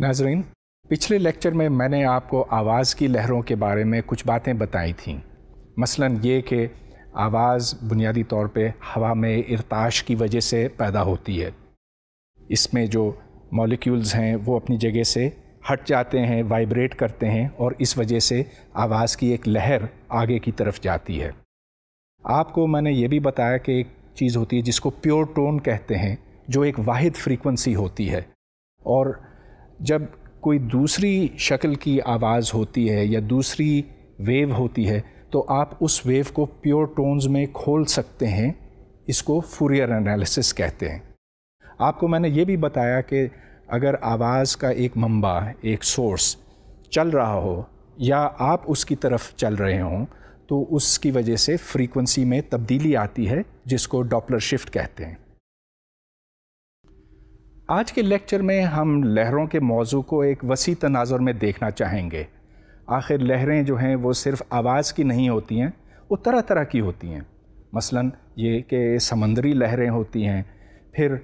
नाजरीन पिछले लेक्चर में मैंने आपको आवाज़ की लहरों के बारे में कुछ बातें बताई थीं मसलन ये कि आवाज़ बुनियादी तौर पे हवा में इरताश की वजह से पैदा होती है इसमें जो मॉलिक्यूल्स हैं वो अपनी जगह से हट जाते हैं वाइब्रेट करते हैं और इस वजह से आवाज़ की एक लहर आगे की तरफ जाती है आपको मैंने ये भी बताया कि एक चीज़ होती है जिसको प्योर टोन कहते हैं जो एक वाद फ्रीकवेंसी होती है और जब कोई दूसरी शक्ल की आवाज़ होती है या दूसरी वेव होती है तो आप उस वेव को प्योर टोन्स में खोल सकते हैं इसको फूरियर एनालिसिस कहते हैं आपको मैंने ये भी बताया कि अगर आवाज़ का एक मंबा एक सोर्स चल रहा हो या आप उसकी तरफ चल रहे हों तो उसकी वजह से फ्रीक्वेंसी में तब्दीली आती है जिसको डॉपलर शिफ्ट कहते हैं आज के लेक्चर में हम लहरों के मौजू को एक वसी तनाजर में देखना चाहेंगे आखिर लहरें जो हैं वो सिर्फ आवाज़ की नहीं होती हैं वो तरह तरह की होती हैं मसलन ये कि समंदरी लहरें होती हैं फिर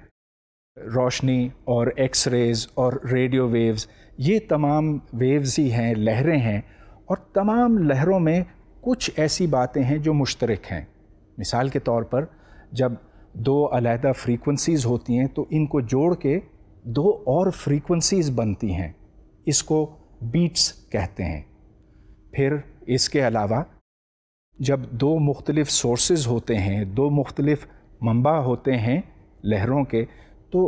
रोशनी और एक्स रेज़ और रेडियो वेव्स ये तमाम वेव्स ही हैं लहरें हैं और तमाम लहरों में कुछ ऐसी बातें हैं जो मुश्तरक हैं मिसाल के तौर पर जब दो अलहदा फ्रीक्वेंसीज़ होती हैं तो इनको जोड़ के दो और फ्रीक्वेंसीज़ बनती हैं इसको बीट्स कहते हैं फिर इसके अलावा जब दो मुख्तलिफ़ सोर्सेज होते हैं दो मुख्तलिफ़ मंबा होते हैं लहरों के तो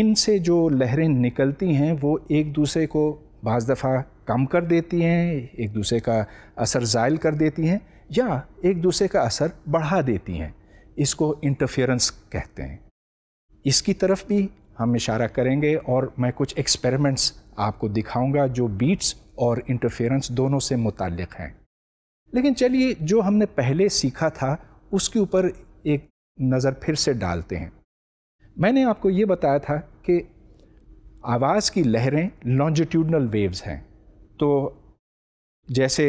इनसे जो लहरें निकलती हैं वो एक दूसरे को बज़ दफ़ा कम कर देती हैं एक दूसरे का असर ज़ायल कर देती हैं या एक दूसरे का असर बढ़ा देती हैं इसको इंटरफेरेंस कहते हैं इसकी तरफ भी हम इशारा करेंगे और मैं कुछ एक्सपेरिमेंट्स आपको दिखाऊंगा जो बीट्स और इंटरफेरेंस दोनों से मुतक़ हैं लेकिन चलिए जो हमने पहले सीखा था उसके ऊपर एक नज़र फिर से डालते हैं मैंने आपको ये बताया था कि आवाज़ की लहरें लॉन्जिट्यूडनल वेव्स हैं तो जैसे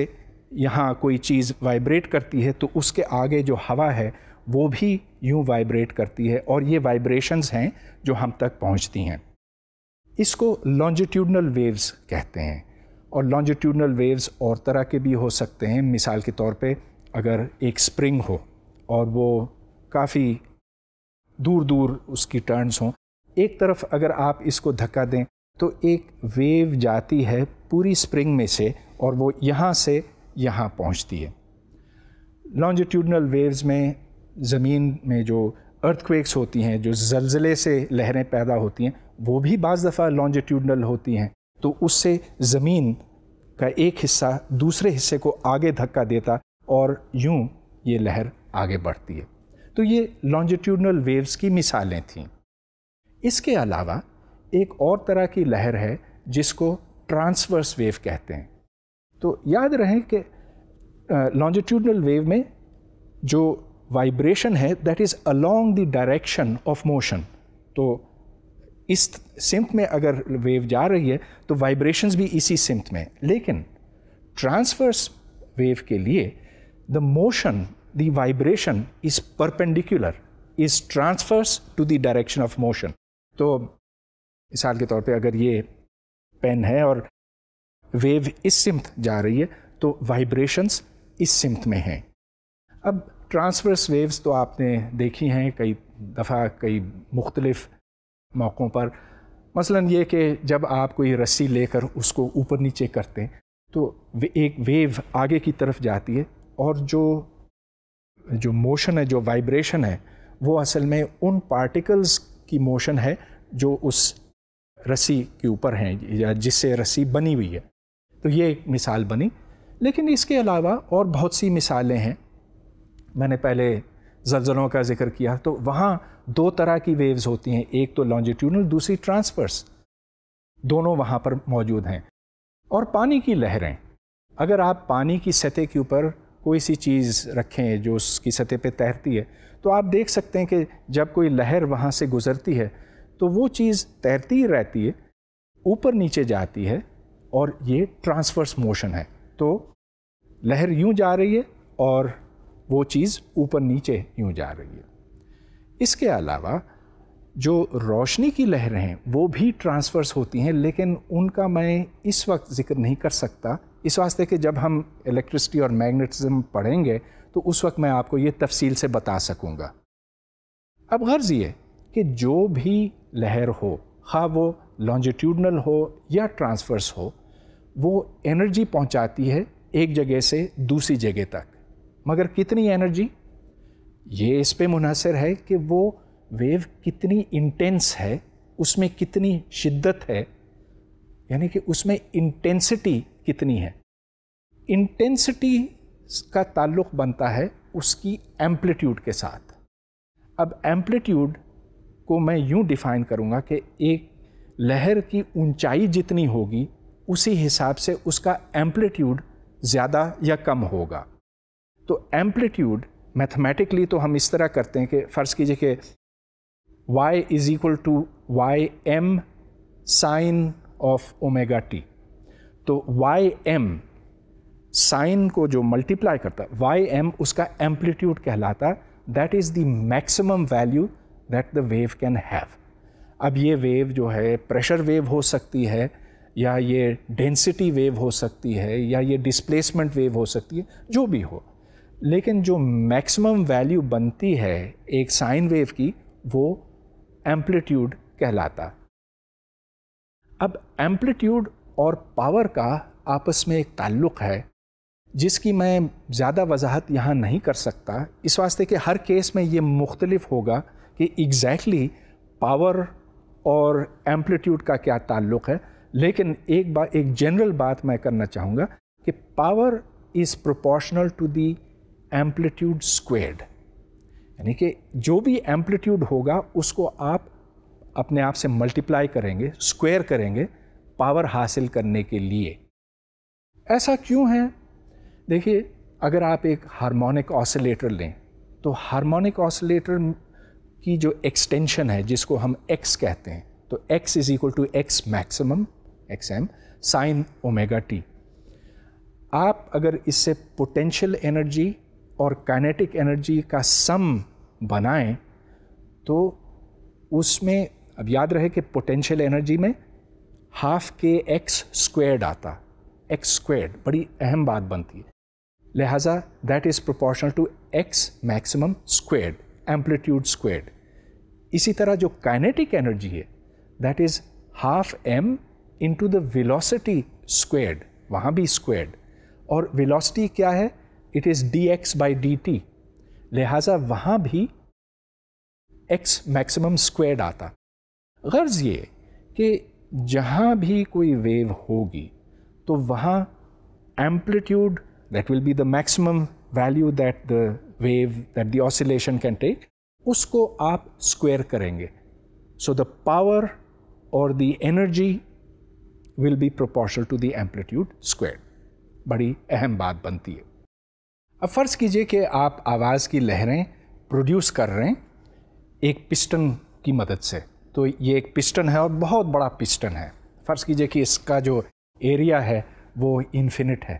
यहाँ कोई चीज़ वाइब्रेट करती है तो उसके आगे जो हवा है वो भी यूँ वाइब्रेट करती है और ये वाइब्रेशंस हैं जो हम तक पहुँचती हैं इसको लॉन्जिट्यूडनल वेव्स कहते हैं और लॉन्जिट्यूडनल वेव्स और तरह के भी हो सकते हैं मिसाल के तौर पे अगर एक स्प्रिंग हो और वो काफ़ी दूर दूर उसकी टर्न्स हों एक तरफ अगर आप इसको धक्का दें तो एक वेव जाती है पूरी स्प्रिंग में से और वो यहाँ से यहाँ पहुँचती है लॉन्जिट्यूडनल वेव्स में ज़मीन में जो अर्थक्वेक्स होती हैं जो जलजले से लहरें पैदा होती हैं वो भी बज़ दफ़ा लॉन्जिट्यूडनल होती हैं तो उससे ज़मीन का एक हिस्सा दूसरे हिस्से को आगे धक्का देता और यूँ ये लहर आगे बढ़ती है तो ये लॉन्जिट्यूडनल वेव्स की मिसालें थीं इसके अलावा एक और तरह की लहर है जिसको ट्रांसवर्स वेव कहते हैं तो याद रहें कि लॉन्जिट्यूडनल वेव में जो वाइब्रेशन है that is along the direction of motion तो इस सिम्त में अगर वेव जा रही है तो वाइब्रेशंस भी इसी सिम्त में लेकिन ट्रांसफर्स वेव के लिए the motion the vibration is perpendicular is transverse to the direction of motion तो मिसाल के तौर पे अगर ये पेन है और वेव इस सिमत जा रही है तो वाइब्रेशंस इस सिम्त में हैं अब ट्रांसवर्स वेव्स तो आपने देखी हैं कई दफ़ा कई मुख्तलफ़ मौक़ों पर मसलन ये कि जब आप कोई रस्सी लेकर उसको ऊपर नीचे करते हैं तो एक वेव आगे की तरफ जाती है और जो जो मोशन है जो वाइब्रेशन है वो असल में उन पार्टिकल्स की मोशन है जो उस रस्सी के ऊपर हैं या जिससे रस्सी बनी हुई है तो ये एक मिसाल बनी लेकिन इसके अलावा और बहुत सी मिसालें हैं मैंने पहले जलजलों का जिक्र किया तो वहाँ दो तरह की वेव्स होती हैं एक तो लॉन्जिट्यूनल दूसरी ट्रांसफर्स दोनों वहाँ पर मौजूद हैं और पानी की लहरें अगर आप पानी की सतह के ऊपर कोई सी चीज़ रखें जो उसकी सतह पे तैरती है तो आप देख सकते हैं कि जब कोई लहर वहाँ से गुज़रती है तो वो चीज़ तैरती ही रहती है ऊपर नीचे जाती है और ये ट्रांसफर्स मोशन है तो लहर यूँ जा रही है और वो चीज़ ऊपर नीचे यूँ जा रही है इसके अलावा जो रोशनी की लहरें हैं वो भी ट्रांसफ़र्स होती हैं लेकिन उनका मैं इस वक्त जिक्र नहीं कर सकता इस वास्ते कि जब हम इलेक्ट्रिसिटी और मैग्नेटिज़्म पढ़ेंगे तो उस वक्त मैं आपको ये तफसील से बता सकूँगा अब गर्ज़ ये कि जो भी लहर हो खा वो लॉन्जिट्यूडनल हो या ट्रांसफ़र्स हो वो एनर्जी पहुंचाती है एक जगह से दूसरी जगह तक मगर कितनी एनर्जी ये इस पे मुनसर है कि वो वेव कितनी इंटेंस है उसमें कितनी शिद्दत है यानी कि उसमें इंटेंसिटी कितनी है इंटेंसिटी का ताल्लुक़ बनता है उसकी एम्पलीट्यूड के साथ अब एम्पलीट्यूड को मैं यूँ डिफ़ाइन करूँगा कि एक लहर की ऊंचाई जितनी होगी उसी हिसाब से उसका एम्पलीट्यूड ज़्यादा या कम होगा तो एम्पलीट्यूड मैथमेटिकली तो हम इस तरह करते हैं कि फ़र्ज़ कीजिए कि y is equal to Y M sine of omega T तो वाई एम साइन को जो मल्टीप्लाई करता है वाई एम उसका एम्पलीट्यूड कहलाता that is the maximum value that the wave can have अब ये वेव जो है प्रेशर वेव हो सकती है या ये डेंसिटी वेव हो सकती है या ये डिस्प्लेसमेंट वेव हो सकती है जो भी हो लेकिन जो मैक्सिमम वैल्यू बनती है एक साइन वेव की वो एम्पलीट्यूड कहलाता अब एम्पलीट्यूड और पावर का आपस में एक ताल्लुक़ है जिसकी मैं ज़्यादा वजाहत यहाँ नहीं कर सकता इस वास्ते कि हर केस में ये मुख्तलिफ होगा कि एग्जैक्टली exactly पावर और एम्पलीट्यूड का क्या ताल्लुक़ है लेकिन एक बात एक जनरल बात मैं करना चाहूँगा कि power is proportional to the amplitude squared यानी कि जो भी एम्पलीट्यूड होगा उसको आप अपने आप से मल्टीप्लाई करेंगे स्क्वेयर करेंगे पावर हासिल करने के लिए ऐसा क्यों है देखिए अगर आप एक हार्मोनिक ऑसिलेटर लें तो हार्मोनिक ऑसिलेटर की जो एक्सटेंशन है जिसको हम एक्स कहते हैं तो X is equal to X maximum X M sine omega T आप अगर इससे पोटेंशियल एनर्जी और काइनेटिक एनर्जी का सम बनाएं तो उसमें अब याद रहे कि पोटेंशियल एनर्जी में हाफ के एक्स स्क्वेड आता एक्स स्क्वेड बड़ी अहम बात बनती है लिहाजा that is proportional to X maximum squared amplitude squared इसी तरह जो काइनेटिक एनर्जी है that is half M into the velocity squared वहाँ भी स्क्वेड और विलोसिटी क्या है it is D X by D T लिहाजा वहाँ भी एक्स मैक्सिमम स्क्वेड आता गर्ज़ ये कि जहाँ भी कोई वेव होगी तो वहाँ amplitude that will be the maximum value that the wave that the can take उसको आप स्क्वेयर करेंगे सो द पावर और the energy will be proportional to the amplitude square बड़ी अहम बात बनती है अब फ़र्ज़ कीजिए कि आप आवाज़ की लहरें प्रोड्यूस कर रहे हैं एक पिस्टन की मदद से तो ये एक पिस्टन है और बहुत बड़ा पिस्टन है फ़र्ज़ कीजिए कि इसका जो एरिया है वो इन्फिनिट है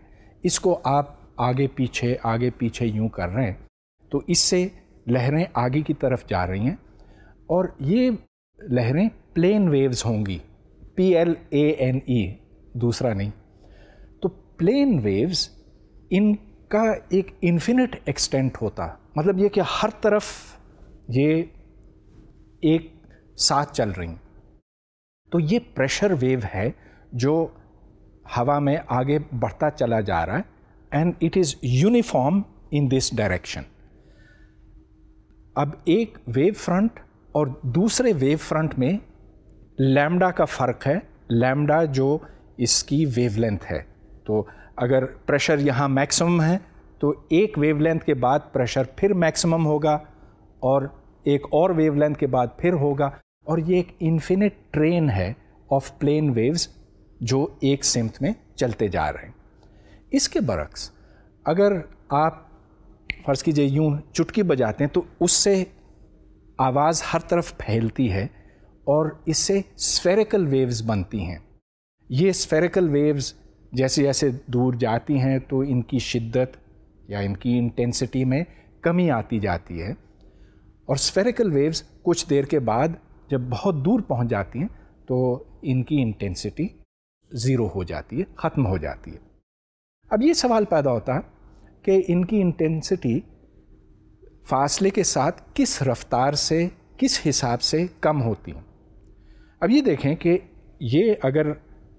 इसको आप आगे पीछे आगे पीछे यूँ कर रहे हैं तो इससे लहरें आगे की तरफ जा रही हैं और ये लहरें प्लेन वेव्स होंगी P L A N E दूसरा नहीं तो प्लेन वेव्स इन का एक इन्फिनिट एक्सटेंट होता मतलब ये कि हर तरफ ये एक साथ चल रही तो ये प्रेशर वेव है जो हवा में आगे बढ़ता चला जा रहा है and it is uniform in this direction अब एक वेव फ्रंट और दूसरे वेव फ्रंट में लैम्डा का फ़र्क है लैम्डा जो इसकी वेवलेंथ है तो अगर प्रेशर यहाँ मैक्सिमम है तो एक वेवलेंथ के बाद प्रेशर फिर मैक्सिमम होगा और एक और वेवलेंथ के बाद फिर होगा और ये एक इन्फिनिट ट्रेन है ऑफ प्लेन वेव्स जो एक सिमत में चलते जा रहे हैं इसके बरक्स अगर आप फ़र्ज़ कीजिए यूँ चुटकी बजाते हैं तो उससे आवाज़ हर तरफ फैलती है और इससे स्फेरिकल वेव्स बनती हैं ये स्फेरिकल वेव्स जैसे जैसे दूर जाती हैं तो इनकी शिद्दत या इनकी इंटेंसिटी में कमी आती जाती है और स्फेरिकल वेव्स कुछ देर के बाद जब बहुत दूर पहुंच जाती हैं तो इनकी इंटेंसिटी ज़ीरो हो जाती है ख़त्म हो जाती है अब ये सवाल पैदा होता है कि इनकी इंटेंसिटी फासले के साथ किस रफ्तार से किस हिसाब से कम होती हैं अब ये देखें कि ये अगर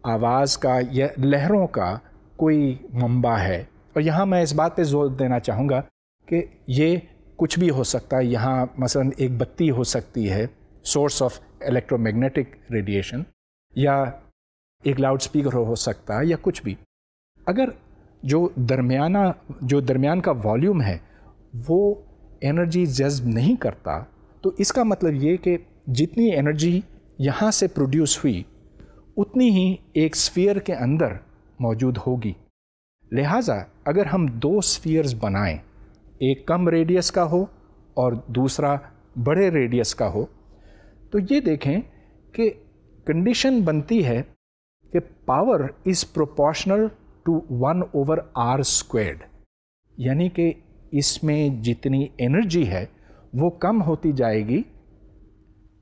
आवाज़ का या लहरों का कोई मंबा है और यहाँ मैं इस बात पे जोर देना चाहूँगा कि ये कुछ भी हो सकता है यहाँ मसलन एक बत्ती हो सकती है सोर्स ऑफ इलेक्ट्रोमैग्नेटिक रेडिएशन या एक लाउड स्पीकर हो सकता है या कुछ भी अगर जो दरमियाना जो दरमियान का वॉल्यूम है वो एनर्जी जज्ब नहीं करता तो इसका मतलब ये कि जितनी एनर्जी यहाँ से प्रोड्यूस हुई उतनी ही एक स्फीयर के अंदर मौजूद होगी लिहाजा अगर हम दो स्फीयर्स बनाएं एक कम रेडियस का हो और दूसरा बड़े रेडियस का हो तो ये देखें कि कंडीशन बनती है कि power is proportional to one over R squared यानी कि इसमें जितनी एनर्जी है वो कम होती जाएगी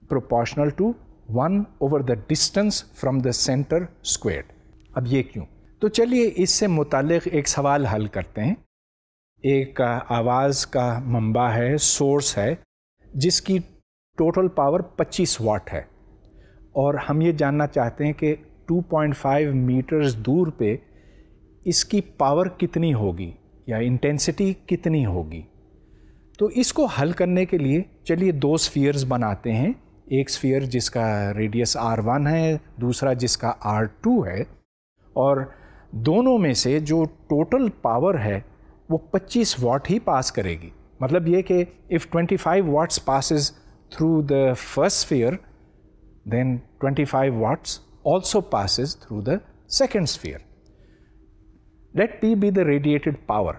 proportional to one over the distance from the centre square अब ये क्यों तो चलिए इससे मुतल एक सवाल हल करते हैं एक आवाज़ का मंबा है सोर्स है जिसकी टोटल पावर 25 वाट है और हम ये जानना चाहते हैं कि 2.5 मीटर्स दूर पे इसकी पावर कितनी होगी या इंटेंसिटी कितनी होगी तो इसको हल करने के लिए चलिए दो स्फीयर्स बनाते हैं एक स्फीयर जिसका रेडियस आर वन है दूसरा जिसका आर टू है और दोनों में से जो टोटल पावर है वो 25 वाट ही पास करेगी मतलब ये कि if 25 watts passes through the first sphere then 25 watts also passes through the second sphere let P be the radiated power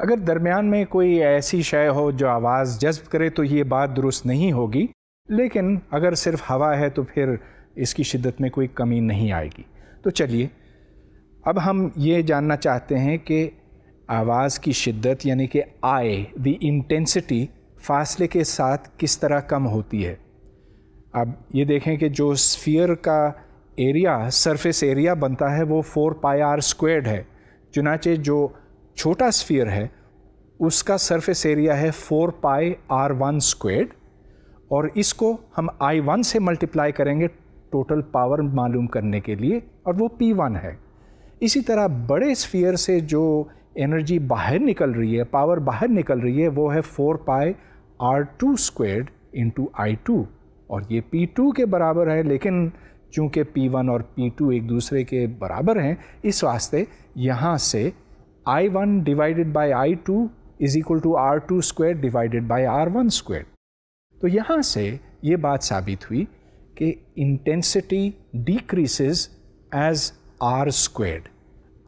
अगर दरमियान में कोई ऐसी शय हो जो आवाज़ जज्ब करे तो ये बात दुरुस्त नहीं होगी लेकिन अगर सिर्फ हवा है तो फिर इसकी शिद्दत में कोई कमी नहीं आएगी तो चलिए अब हम ये जानना चाहते हैं कि आवाज़ की शिद्दत यानी कि आए द इंटेंसिटी फासले के साथ किस तरह कम होती है अब ये देखें कि जो स्फीयर का एरिया सरफेस एरिया बनता है वो फोर पाई आर स्क्वेड है चुनाचे जो छोटा स्फीयर है उसका सरफेस एरिया है four pi R one squared और इसको हम आई वन से मल्टीप्लाई करेंगे टोटल पावर मालूम करने के लिए और वो पी वन है इसी तरह बड़े स्फीयर से जो एनर्जी बाहर निकल रही है पावर बाहर निकल रही है वो है four pi R two squared into I two और ये पी टू के बराबर है लेकिन चूँकि पी वन और पी टू एक दूसरे के बराबर हैं इस वास्ते यहाँ से I one divided by I two is equal to R two square divided by R one square तो यहाँ से ये बात साबित हुई कि intensity decreases as R squared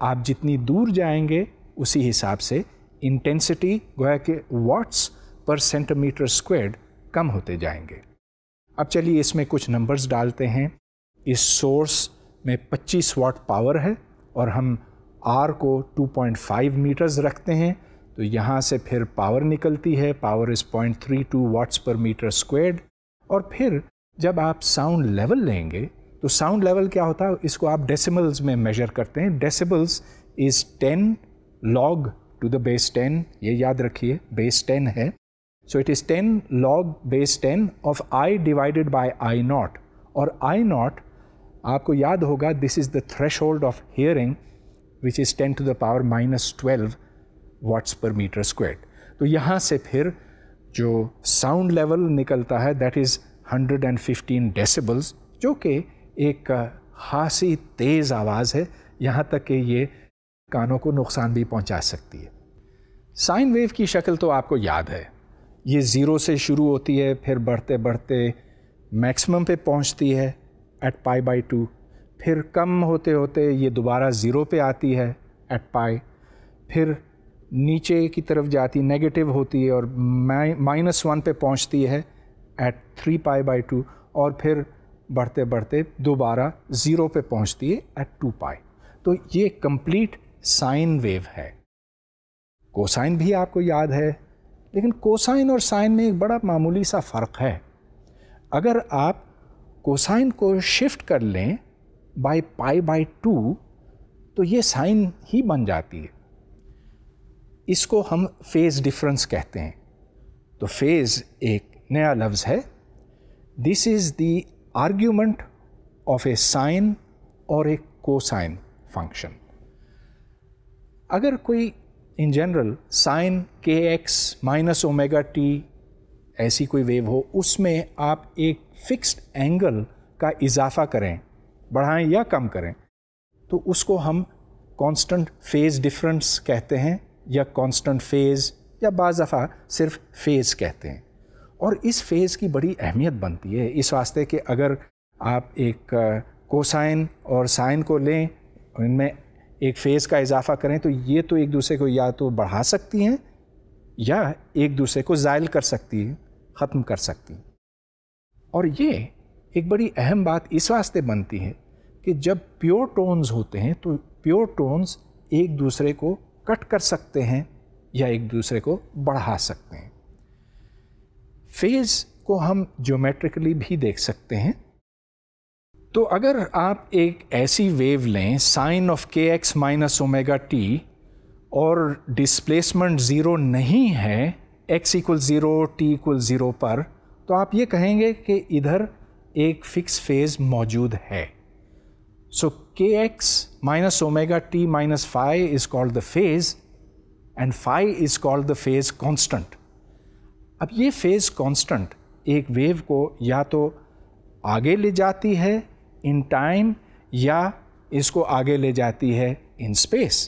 आप जितनी दूर जाएंगे उसी हिसाब से इंटेंसिटी गोया के वाट्स पर सेंटीमीटर स्क्वेड कम होते जाएंगे अब चलिए इसमें कुछ नंबर्स डालते हैं इस सोर्स में 25 वाट पावर है और हम आर को 2.5 मीटर्स रखते हैं तो यहाँ से फिर पावर निकलती है power is point three two watts per metre squared और फिर जब आप साउंड लेवल लेंगे तो साउंड लेवल क्या होता है इसको आप डेसिमल्स में मेजर करते हैं decibels is ten log to the base ten ये याद रखिए बेस टेन है so it is ten log base ten of I divided by I naught और आई नॉट आपको याद होगा this is the threshold of hearing which is ten to the power minus twelve watts per metre squared तो यहाँ से फिर जो sound level निकलता है दैट इज़ 115 डेसिबल्स जो कि एक खासी तेज़ आवाज़ है यहाँ तक कि ये कानों को नुकसान भी पहुँचा सकती है साइन वेव की शक्ल तो आपको याद है ये ज़ीरो से शुरू होती है फिर बढ़ते बढ़ते मैक्सिमम पे पहुँचती है एट पाई बाई टू फिर कम होते होते ये दोबारा ज़ीरो पे आती है एट पाई फिर नीचे की तरफ जाती नेगेटिव होती है और माइनस वन पे पहुंचती है at three pi by two और फिर बढ़ते बढ़ते दोबारा ज़ीरो पे पहुंचती है एट टू पाई तो ये कंप्लीट साइन वेव है कोसाइन भी आपको याद है लेकिन कोसाइन और साइन में एक बड़ा मामूली सा फ़र्क है अगर आप कोसाइन को शिफ्ट कर लें बाय पाई बाय टू तो ये साइन ही बन जाती है इसको हम फेज़ डिफरेंस कहते हैं तो फेज़ एक नया लफ्ज़ है this is the argument of a sine और ए कोसाइन फंक्शन अगर कोई in general sine K X minus omega T ऐसी कोई वेव हो उसमें आप एक फिक्स्ड एंगल का इजाफा करें बढ़ाएं या कम करें तो उसको हम कांस्टेंट फेज़ डिफरेंस कहते हैं या कांस्टेंट फेज़ या बाज़ दफ़ा सिर्फ फेज़ कहते हैं और इस फेज़ की बड़ी अहमियत बनती है इस वास्ते कि अगर आप एक कोसाइन और साइन को लें इनमें एक फ़ेज़ का इजाफा करें तो ये तो एक दूसरे को या तो बढ़ा सकती हैं या एक दूसरे को ज़ायल कर सकती हैं ख़त्म कर सकती हैं और ये एक बड़ी अहम बात इस वास्ते बनती है कि जब प्योर टोन्स होते हैं तो प्योर टोन्स एक दूसरे को कट कर सकते हैं या एक दूसरे को बढ़ा सकते हैं फेज़ को हम ज्योमेट्रिकली भी देख सकते हैं तो अगर आप एक ऐसी वेव लें sine of K X minus omega T और डिस्प्लेसमेंट ज़ीरो नहीं है X equal zero T equal zero पर तो आप ये कहेंगे कि इधर एक फ़िक्स फेज़ मौजूद है So kx minus omega t minus phi is called the phase and phi is called the phase constant. अब ये phase constant एक wave को या तो आगे ले जाती है in time या इसको आगे ले जाती है in space.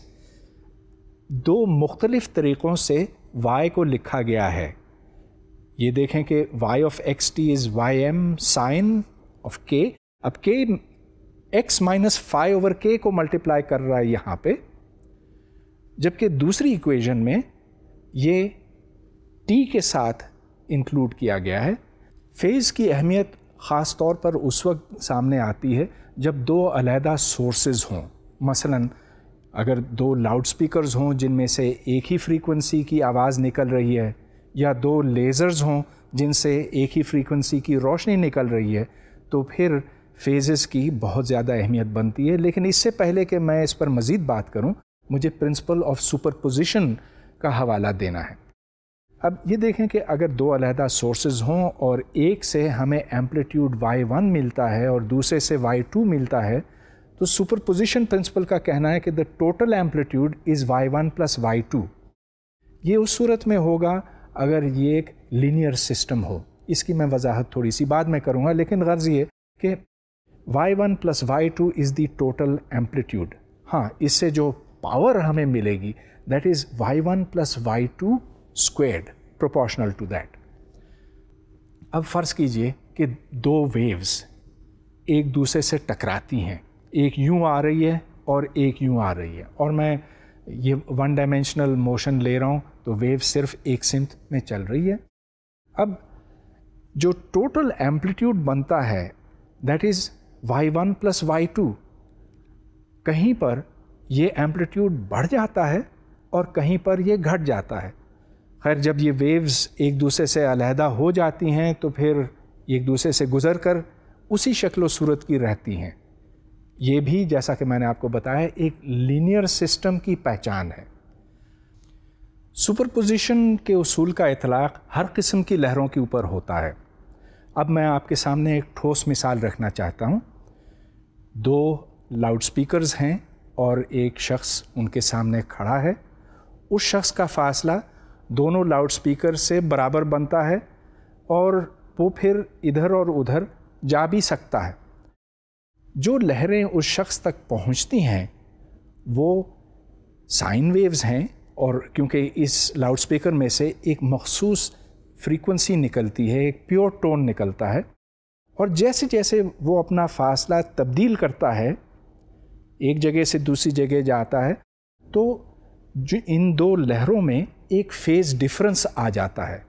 दो मुख्तलिफ़ तरीक़ों से y को लिखा गया है ये देखें कि y of X T is Y M sine of k अब k x minus phi over K को मल्टीप्लाई कर रहा है यहाँ पे जबकि दूसरी इक्वेशन में ये t के साथ इंक्लूड किया गया है फेज़ की अहमियत ख़ास तौर पर उस वक्त सामने आती है जब दो अलहदा सोर्सेज हों मसलन अगर दो लाउड स्पीकर हों जिनमें से एक ही फ्रीक्वेंसी की आवाज़ निकल रही है या दो लेज़र्स हों जिनसे एक ही फ्रीक्वेंसी की रोशनी निकल रही है तो फिर फेजेस की बहुत ज़्यादा अहमियत बनती है लेकिन इससे पहले कि मैं इस पर मज़ीद बात करूँ मुझे प्रिंसिपल ऑफ सुपरपोजिशन का हवाला देना है अब ये देखें कि अगर दो अलहदा सोर्सेज हों और एक से हमें एम्पलीट्यूड वाई वन मिलता है और दूसरे से वाई टू मिलता है तो सुपरपोजिशन प्रिंसिपल का कहना है कि the total amplitude is Y one plus Y two ये उस सूरत में होगा अगर ये एक लीनियर सिस्टम हो इसकी मैं वजाहत थोड़ी सी बाद में करूँगा लेकिन गर्ज़ ये कि y1 plus Y two is the total amplitude हाँ इससे जो पावर हमें मिलेगी that is Y one plus Y two squared proportional to that अब फ़र्ज़ कीजिए कि दो वेव्स एक दूसरे से टकराती हैं एक यूं आ रही है और एक यूँ आ रही है और मैं ये वन डायमेंशनल मोशन ले रहा हूँ तो वेव सिर्फ एक सिमत में चल रही है अब जो टोटल एम्पलीट्यूड बनता है that is y1 plus Y कहीं पर ये एम्पलीट्यूड बढ़ जाता है और कहीं पर ये घट जाता है खैर जब ये वेव्स एक दूसरे से अलहदा हो जाती हैं तो फिर एक दूसरे से गुज़र कर उसी शक्ल सूरत की रहती हैं ये भी जैसा कि मैंने आपको बताया एक लीनियर सिस्टम की पहचान है सुपरपोजिशन के असूल का इतलाक़ हर किस्म की लहरों के ऊपर होता है अब मैं आपके सामने एक ठोस मिसाल रखना चाहता हूँ दो लाउड लाउडस्पीकर्स हैं और एक शख्स उनके सामने खड़ा है उस शख्स का फासला दोनों लाउड स्पीकर से बराबर बनता है और वो फिर इधर और उधर जा भी सकता है जो लहरें उस शख्स तक पहुंचती हैं वो साइन वेव्स हैं और क्योंकि इस लाउड स्पीकर में से एक मखसूस फ्रीक्वेंसी निकलती है एक प्योर टोन निकलता है और जैसे जैसे वो अपना फासला तब्दील करता है एक जगह से दूसरी जगह जाता है तो जो इन दो लहरों में एक फेज़ डिफरेंस आ जाता है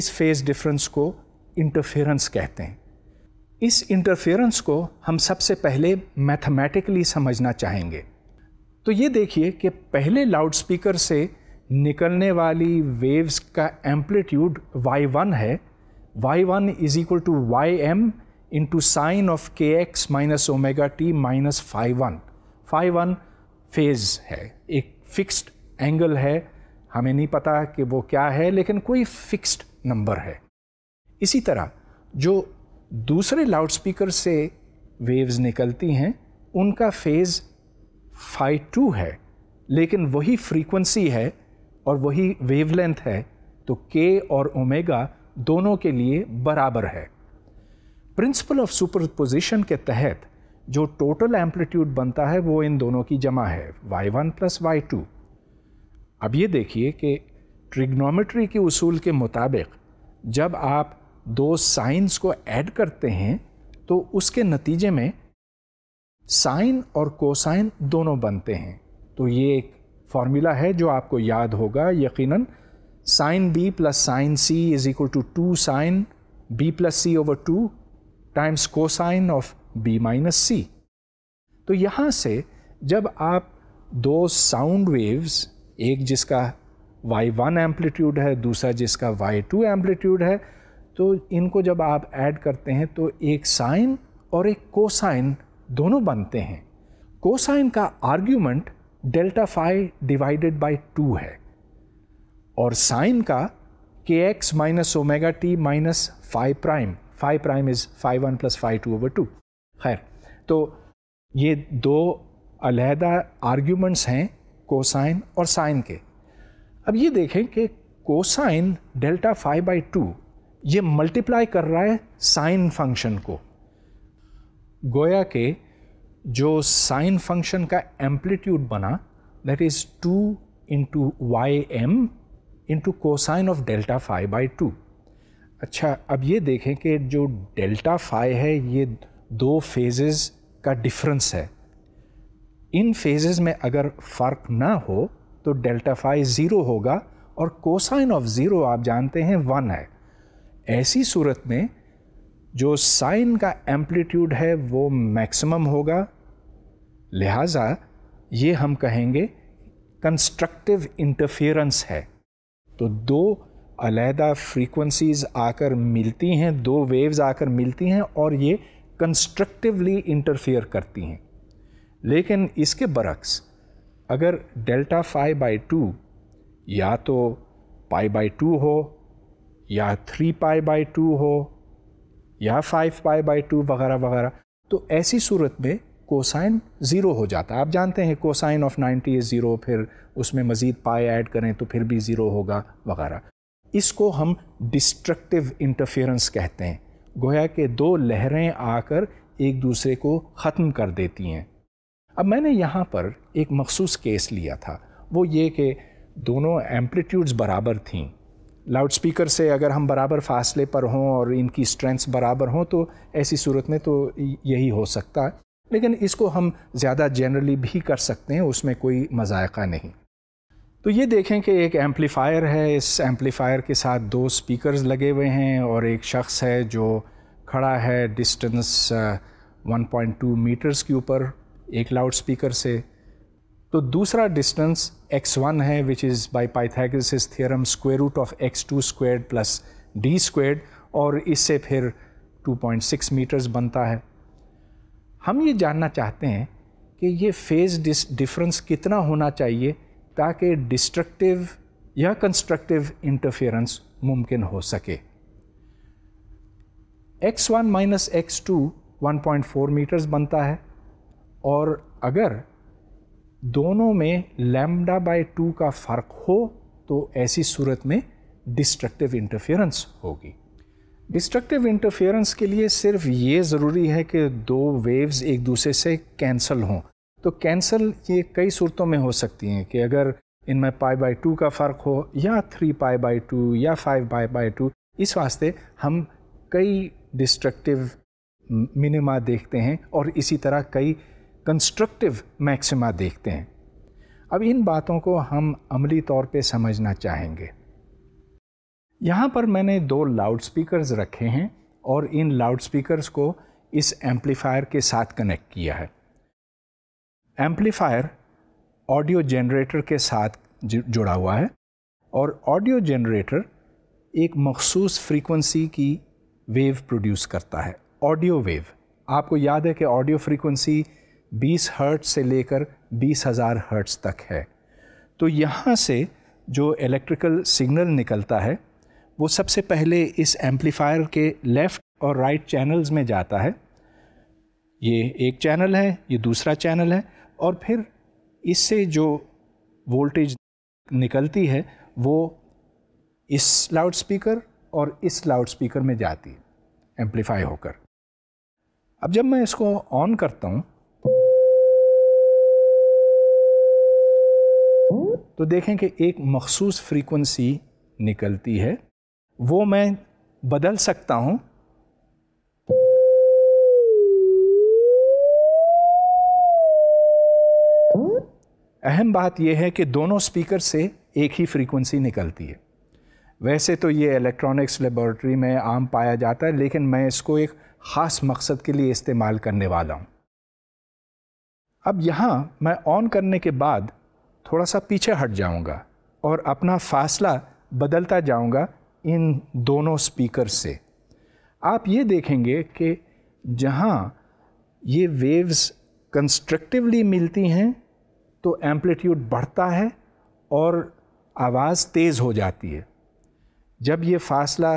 इस फेज़ डिफरेंस को इंटरफेरेंस कहते हैं इस इंटरफेरेंस को हम सबसे पहले मैथमेटिकली समझना चाहेंगे तो ये देखिए कि पहले लाउडस्पीकर से निकलने वाली वेव्स का एम्पलीट्यूड y1 है y1 one is equal to Y M into sine of kx minus omega T minus phi one phi one phase है एक फिक्स्ड एंगल है हमें नहीं पता कि वो क्या है लेकिन कोई फिक्स्ड नंबर है इसी तरह जो दूसरे लाउडस्पीकर से वेव्स निकलती हैं उनका फेज़ फाइव टू है लेकिन वही फ्रीक्वेंसी है और वही वेवलेंथ है तो के और ओमेगा दोनों के लिए बराबर है प्रिंसिपल ऑफ सुपरपोजिशन के तहत जो टोटल एम्पलीट्यूड बनता है वो इन दोनों की जमा है y1 वन प्लस वाई अब ये देखिए कि ट्रिग्नोमेट्री के उसूल के मुताबिक जब आप दो साइंस को ऐड करते हैं तो उसके नतीजे में साइन और कोसाइन दोनों बनते हैं तो ये एक फार्मूला है जो आपको याद होगा यकीनन sine B plus sine C is equal to two sine B plus C over two times cosine of B minus C तो यहाँ से जब आप दो साउंड वेव्स एक जिसका वाई वन एम्पलीट्यूड है दूसरा जिसका वाई टू एम्पलीट्यूड है तो इनको जब आप ऐड करते हैं तो एक साइन और एक कोसाइन दोनों बनते हैं कोसाइन का argument delta phi divided by two है और साइन का K X minus omega T minus phi prime phi prime is phi one plus phi two over two खैर तो ये दो अलहदा आर्ग्यूमेंट्स हैं कोसाइन और साइन के अब ये देखें कि cosine delta five by two ये मल्टीप्लाई कर रहा है साइन फंक्शन को गोया के जो साइन फंक्शन का एम्पलीट्यूड बना that is two into Y M into cosine of delta five by two अच्छा अब ये देखें कि जो डेल्टा फाई है ये दो फेजेस का डिफरेंस है इन फेजेस में अगर फ़र्क ना हो तो डेल्टा फाई ज़ीरो होगा और कोसाइन ऑफ ज़ीरो आप जानते हैं वन है ऐसी सूरत में जो साइन का एम्पलीट्यूड है वो मैक्सिमम होगा लिहाजा ये हम कहेंगे कंस्ट्रक्टिव इंटरफेरेंस है तो दो अलहदा फ्रीक्वेंसीज़ आकर मिलती हैं दो वेव्स आकर मिलती हैं और ये कंस्ट्रक्टिवली इंटरफेयर करती हैं लेकिन इसके बरक्स अगर डेल्टा फाइव बाई टू या तो पाई बाई टू हो या थ्री पाई बाई टू हो या फाइव पाई बाई टू वगैरह वगैरह तो ऐसी सूरत में कोसाइन ज़ीरो हो जाता है आप जानते हैं cosine of ninety is zero फिर उसमें मज़ीद पाए ऐड करें तो फिर भी ज़ीरो होगा वगैरह इसको हम डिस्ट्रक्टिव इंटरफेरेंस कहते हैं गोया कि दो लहरें आकर एक दूसरे को ख़त्म कर देती हैं अब मैंने यहाँ पर एक मखसूस केस लिया था वो ये कि दोनों एम्पलीट्यूड्स बराबर थीं लाउडस्पीकर से अगर हम बराबर फासले पर हों और इनकी स्ट्रेंथ्स बराबर हों तो ऐसी सूरत में तो यही हो सकता है लेकिन इसको हम ज़्यादा जनरली भी कर सकते हैं उसमें कोई मज़ायका नहीं तो ये देखें कि एक एम्पलीफायर है इस एम्पलीफायर के साथ दो स्पीकर्स लगे हुए हैं और एक शख्स है जो खड़ा है डिस्टेंस 1.2 मीटर्स के ऊपर एक लाउड स्पीकर से तो दूसरा डिस्टेंस x1 है which is by Pythagoras theorem square root of X two squared plus D squared और इससे फिर 2.6 मीटर्स बनता है हम ये जानना चाहते हैं कि ये फेज़ डिफरेंस कितना होना चाहिए ताकि डिस्ट्रक्टिव या कंस्ट्रक्टिव इंटरफेरेंस मुमकिन हो सके X one minus X two one point four metres बनता है और अगर दोनों में लैम्डा बाय टू का फ़र्क हो तो ऐसी सूरत में डिस्ट्रक्टिव इंटरफेरेंस होगी डिस्ट्रक्टिव इंटरफेरेंस के लिए सिर्फ ये ज़रूरी है कि दो वेव्स एक दूसरे से कैंसल हों तो कैंसिल ये कई सूरतों में हो सकती हैं कि अगर इनमें पाई बाई टू का फ़र्क हो या थ्री पाई बाई टू या फाइव पाई बाई टू इस वास्ते हम कई डिस्ट्रक्टिव मिनिमा देखते हैं और इसी तरह कई कंस्ट्रक्टिव मैक्सिमा देखते हैं अब इन बातों को हम अमली तौर पे समझना चाहेंगे यहाँ पर मैंने दो लाउड स्पीकर्स रखे हैं और इन लाउड स्पीकर्स को इस एम्पलीफायर के साथ कनेक्ट किया है एम्पलीफायर ऑडियो जनरेटर के साथ जुड़ा हुआ है और ऑडियो जनरेटर एक मखसूस फ्रीक्वेंसी की वेव प्रोड्यूस करता है ऑडियो वेव आपको याद है कि ऑडियो फ्रीक्वेंसी 20 हर्ट्ज से लेकर 20,000 हर्ट्स तक है तो यहाँ से जो इलेक्ट्रिकल सिग्नल निकलता है वो सबसे पहले इस एम्पलीफायर के लेफ़्ट और राइट right चैनल्स में जाता है ये एक चैनल है ये दूसरा चैनल है और फिर इससे जो वोल्टेज निकलती है वो इस लाउड स्पीकर और इस लाउड स्पीकर में जाती है एम्पलीफाई होकर अब जब मैं इसको ऑन करता हूँ तो देखें कि एक मखसूस फ्रीक्वेंसी निकलती है वो मैं बदल सकता हूँ अहम बात यह है कि दोनों स्पीकर से एक ही फ्रीक्वेंसी निकलती है वैसे तो ये इलेक्ट्रॉनिक्स लेबोरेटरी में आम पाया जाता है लेकिन मैं इसको एक ख़ास मकसद के लिए इस्तेमाल करने वाला हूँ अब यहाँ मैं ऑन करने के बाद थोड़ा सा पीछे हट जाऊँगा और अपना फासला बदलता जाऊँगा इन दोनों स्पीकर से आप ये देखेंगे कि जहाँ ये वेव्स कंस्ट्रक्टिवली मिलती हैं तो एम्पलीट्यूड बढ़ता है और आवाज़ तेज़ हो जाती है जब ये फासला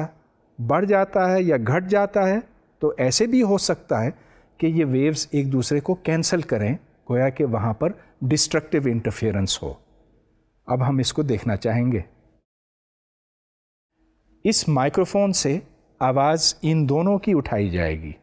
बढ़ जाता है या घट जाता है तो ऐसे भी हो सकता है कि ये वेव्स एक दूसरे को कैंसिल करें गोया कि वहाँ पर डिस्ट्रक्टिव इंटरफेरेंस हो अब हम इसको देखना चाहेंगे इस माइक्रोफोन से आवाज़ इन दोनों की उठाई जाएगी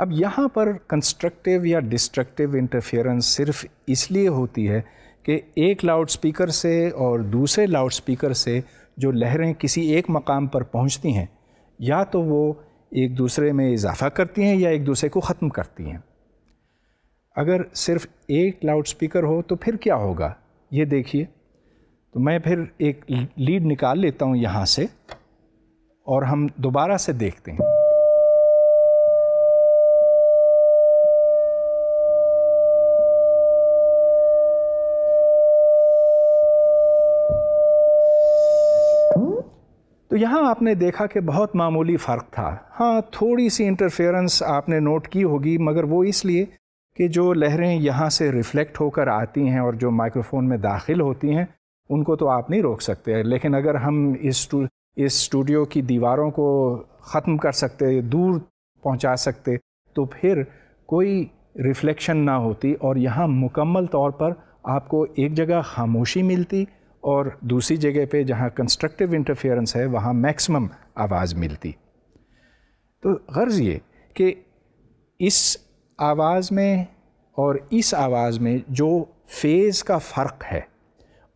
अब यहाँ पर कंस्ट्रक्टिव या डिस्ट्रक्टिव इंटरफेरेंस सिर्फ इसलिए होती है कि एक लाउड स्पीकर से और दूसरे लाउड स्पीकर से जो लहरें किसी एक मकाम पर पहुँचती हैं या तो वो एक दूसरे में इजाफा करती हैं या एक दूसरे को ख़त्म करती हैं अगर सिर्फ एक लाउड स्पीकर हो तो फिर क्या होगा ये देखिए तो मैं फिर एक लीड निकाल लेता हूँ यहाँ से और हम दोबारा से देखते हैं तो यहाँ आपने देखा कि बहुत मामूली फ़र्क था हाँ थोड़ी सी इंटरफेरेंस आपने नोट की होगी मगर वो इसलिए कि जो लहरें यहाँ से रिफ़्लेक्ट होकर आती हैं और जो माइक्रोफोन में दाखिल होती हैं उनको तो आप नहीं रोक सकते लेकिन अगर हम इस इस स्टूडियो की दीवारों को ख़त्म कर सकते दूर पहुँचा सकते तो फिर कोई रिफ़्लेक्शन ना होती और यहाँ मुकम्मल तौर पर आपको एक जगह खामोशी मिलती और दूसरी जगह पे जहाँ कंस्ट्रक्टिव इंटरफेरेंस है वहाँ मैक्सिमम आवाज़ मिलती तो गर्ज़ ये कि इस आवाज़ में और इस आवाज़ में जो फेज़ का फ़र्क है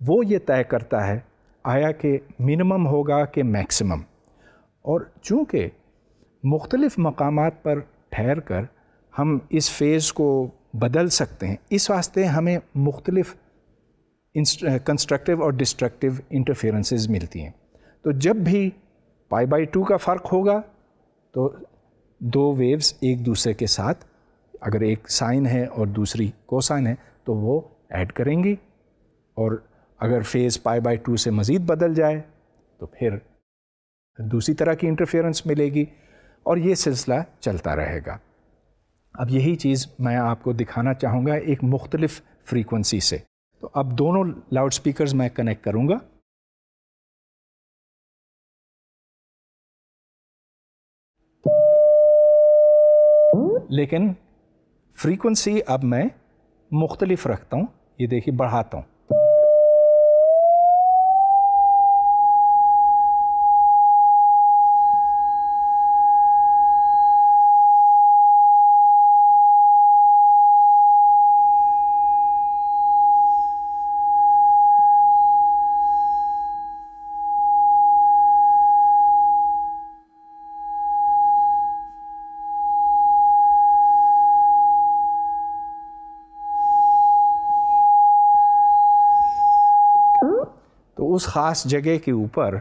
वो ये तय करता है आया कि मिनिमम होगा कि मैक्सिमम और चूँकि मुख्तलिफ़ मकाम पर ठहर कर हम इस फेज़ को बदल सकते हैं इस वास्ते हमें मुख्तलिफ़ कंस्ट्रक्टिव और डिस्ट्रक्टिव इंटरफेरेंसेस मिलती हैं तो जब भी पाई बाई टू का फ़र्क होगा तो दो वेव्स एक दूसरे के साथ अगर एक साइन है और दूसरी कोसाइन है तो वो ऐड करेंगी और अगर फेज़ पाई बाई टू से मज़ीद बदल जाए तो फिर दूसरी तरह की इंटरफेरेंस मिलेगी और ये सिलसिला चलता रहेगा अब यही चीज़ मैं आपको दिखाना चाहूँगा एक मुख्तलफ़ फ्रीक्वेंसी से तो अब दोनों लाउड स्पीकर्स मैं कनेक्ट करूंगा लेकिन फ्रीक्वेंसी अब मैं मुख्तलिफ रखता हूँ ये देखिए बढ़ाता हूँ उस ख़ास जगह के ऊपर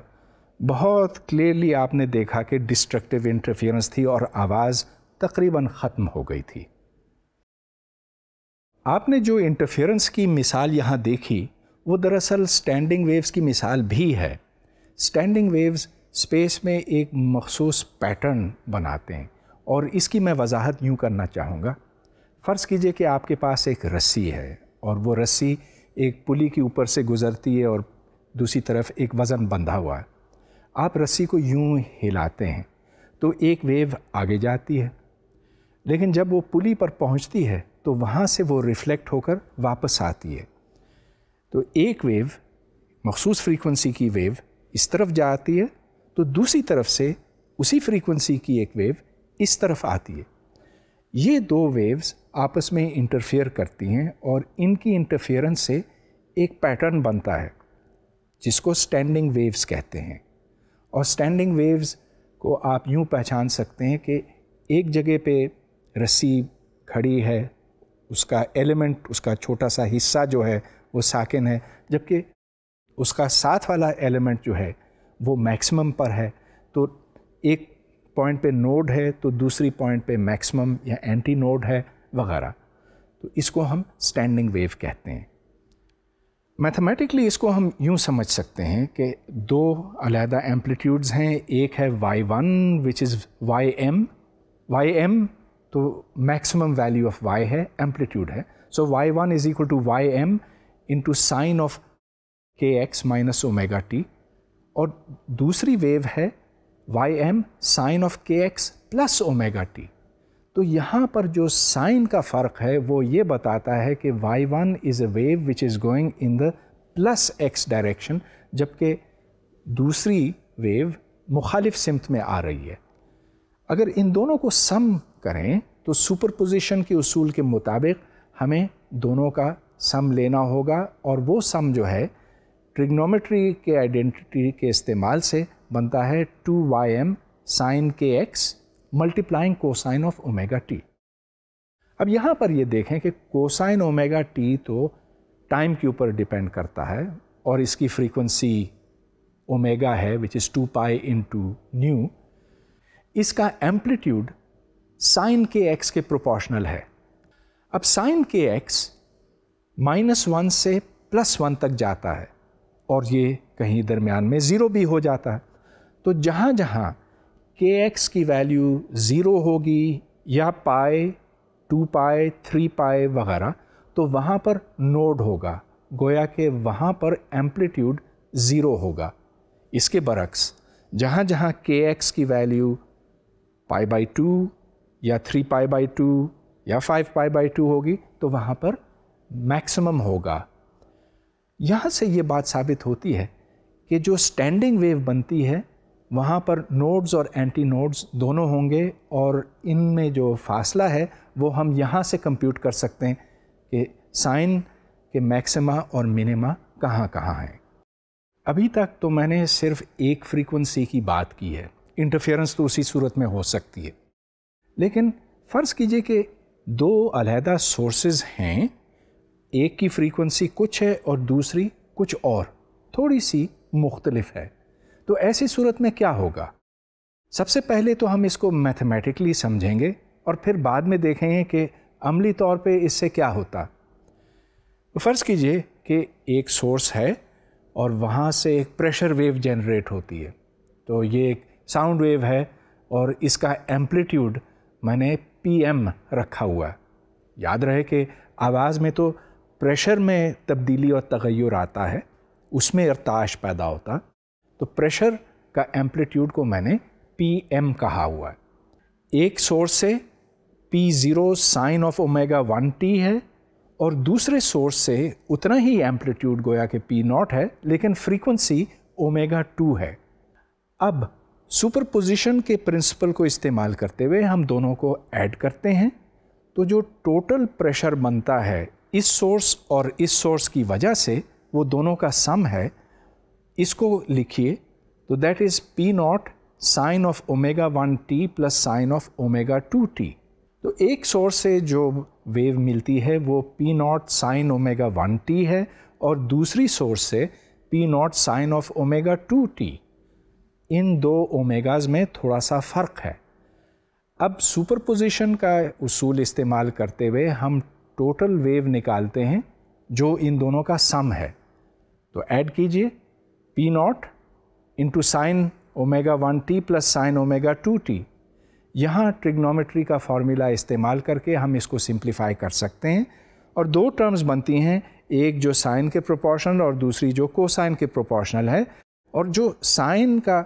बहुत क्लियरली आपने देखा कि डिस्ट्रक्टिव इंटरफियरेंस थी और आवाज़ तकरीबन ख़त्म हो गई थी आपने जो इंटरफियरेंस की मिसाल यहाँ देखी वो दरअसल स्टैंडिंग वेव्स की मिसाल भी है स्टैंडिंग वेव्स स्पेस में एक मखसूस पैटर्न बनाते हैं और इसकी मैं वजाहत यूँ करना चाहूँगा फ़र्ज़ कीजिए कि आपके पास एक रस्सी है और वो रस्सी एक पुली के ऊपर से गुज़रती है और दूसरी तरफ एक वज़न बंधा हुआ है आप रस्सी को यूं हिलाते हैं तो एक वेव आगे जाती है लेकिन जब वो पुली पर पहुंचती है तो वहाँ से वो रिफ़्लेक्ट होकर वापस आती है तो एक वेव मखसूस फ्रीक्वेंसी की वेव इस तरफ जाती है तो दूसरी तरफ से उसी फ्रीक्वेंसी की एक वेव इस तरफ आती है ये दो वेव्स आपस में इंटरफेयर करती हैं और इनकी इंटरफेरेंस से एक पैटर्न बनता है जिसको स्टैंडिंग वेव्स कहते हैं और स्टैंडिंग वेव्स को आप यूँ पहचान सकते हैं कि एक जगह पे रस्सी खड़ी है उसका एलिमेंट उसका छोटा सा हिस्सा जो है वो साकिन है जबकि उसका साथ वाला एलिमेंट जो है वो मैक्सिमम पर है तो एक पॉइंट पे नोड है तो दूसरी पॉइंट पे मैक्सिमम या एंटी नोड है वगैरह तो इसको हम स्टैंडिंग वेव कहते हैं मैथमेटिकली इसको हम यूँ समझ सकते हैं कि दो अलहदा एम्पलीट्यूड्स हैं एक है Y one which is Y M Y M तो मैक्सिमम वैल्यू ऑफ वाई है एम्पलीट्यूड है so Y one is equal to Y M into sine of K X minus omega T और दूसरी वेव है Y M sine of K X plus omega T तो यहाँ पर जो sign का फ़र्क है वो ये बताता है कि Y one is a wave which is going in the plus X direction जबकि दूसरी वेव मुखालिफ सिमत में आ रही है अगर इन दोनों को सम करें तो सुपरपोजिशन के असूल के मुताबिक हमें दोनों का सम लेना होगा और वो सम जो है ट्रिग्नोमेट्री के आइडेंटिटी के इस्तेमाल से बनता है two Y M sine K X multiplying cosine of omega T अब यहाँ पर ये देखें कि कोसाइन ओमेगा टी तो टाइम के ऊपर डिपेंड करता है और इसकी फ्रीक्वेंसी ओमेगा है which is two pi into nu इसका एम्पलीट्यूड साइन के एक्स के प्रोपोर्शनल है अब sine K X minus one से प्लस वन तक जाता है और ये कहीं दरमियान में ज़ीरो भी हो जाता है तो जहाँ जहाँ के एक्स की वैल्यू ज़ीरो होगी या पाए टू पाए थ्री पाए वगैरह तो वहाँ पर नोड होगा गोया के वहाँ पर एम्पलीट्यूड ज़ीरो होगा इसके बरक्स जहाँ जहाँ के एक्स की वैल्यू पाई बाई टू या थ्री पाई बाई टू या फाइव पाई बाई टू होगी तो वहाँ पर मैक्सिमम होगा यहाँ से ये बात साबित होती है कि जो स्टैंडिंग वेव बनती है वहाँ पर नोड्स और एंटी नोड्स दोनों होंगे और इनमें जो फासला है वो हम यहाँ से कंप्यूट कर सकते हैं कि साइन के मैक्सिमा और मिनिमा कहाँ कहाँ हैं अभी तक तो मैंने सिर्फ एक फ्रीक्वेंसी की बात की है इंटरफेरेंस तो उसी सूरत में हो सकती है लेकिन फ़र्ज़ कीजिए कि दो अलहदा सोर्सेज हैं एक की फ्रीक्वेंसी कुछ है और दूसरी कुछ और थोड़ी सी मुख्तलफ है तो ऐसी सूरत में क्या होगा सबसे पहले तो हम इसको मैथमेटिकली समझेंगे और फिर बाद में देखेंगे कि अमली तौर पे इससे क्या होता तो फ़र्ज़ कीजिए कि एक सोर्स है और वहाँ से एक प्रेशर वेव जनरेट होती है तो ये एक साउंड वेव है और इसका एम्पलीट्यूड मैंने पीएम रखा हुआ है याद रहे कि आवाज़ में तो प्रेशर में तब्दीली और तगैर आता है उसमें अरताश पैदा होता तो प्रेशर का एम्पलीट्यूड को मैंने पी एम कहा हुआ है एक सोर्स से P zero sine of omega one T है और दूसरे सोर्स से उतना ही एम्पलीट्यूड गोया कि पी नॉट है लेकिन फ्रीक्वेंसी ओमेगा टू है अब सुपरपोजिशन के प्रिंसिपल को इस्तेमाल करते हुए हम दोनों को ऐड करते हैं तो जो टोटल प्रेशर बनता है इस सोर्स और इस सोर्स की वजह से वो दोनों का सम है इसको लिखिए तो that is P naught sine of omega one T plus sine of omega two T तो एक सोर्स से जो वेव मिलती है वो P naught sine omega one T है और दूसरी सोर्स से P naught sine of omega two T इन दो ओमेगाज में थोड़ा सा फ़र्क है अब सुपरपोजिशन का उसूल इस्तेमाल करते हुए हम टोटल वेव निकालते हैं जो इन दोनों का सम है तो ऐड कीजिए p naught into sine omega one T plus sine omega two T यहाँ ट्रिग्नोमेट्री का फार्मूला इस्तेमाल करके हम इसको सिंप्लीफाई कर सकते हैं और दो टर्म्स बनती हैं एक जो साइन के प्रोपोर्शनल और दूसरी जो कोसाइन के प्रोपोर्शनल है और जो साइन का